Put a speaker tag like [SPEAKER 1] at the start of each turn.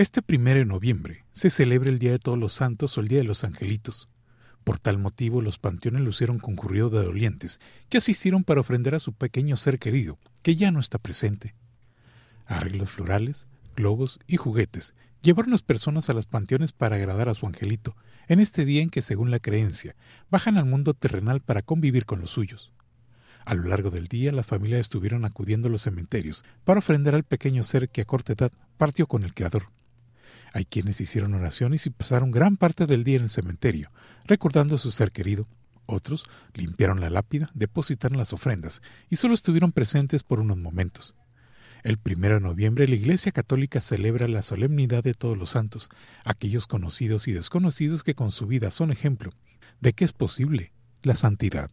[SPEAKER 1] Este primero de noviembre se celebra el Día de Todos los Santos o el Día de los Angelitos. Por tal motivo, los panteones lucieron concurrido de dolientes que asistieron para ofrender a su pequeño ser querido, que ya no está presente. Arreglos florales, globos y juguetes llevaron las personas a los panteones para agradar a su angelito, en este día en que, según la creencia, bajan al mundo terrenal para convivir con los suyos. A lo largo del día, las familias estuvieron acudiendo a los cementerios para ofender al pequeño ser que a corta edad partió con el Creador. Hay quienes hicieron oraciones y pasaron gran parte del día en el cementerio, recordando a su ser querido. Otros limpiaron la lápida, depositaron las ofrendas y solo estuvieron presentes por unos momentos. El primero de noviembre la Iglesia Católica celebra la solemnidad de todos los santos, aquellos conocidos y desconocidos que con su vida son ejemplo de que es posible la santidad.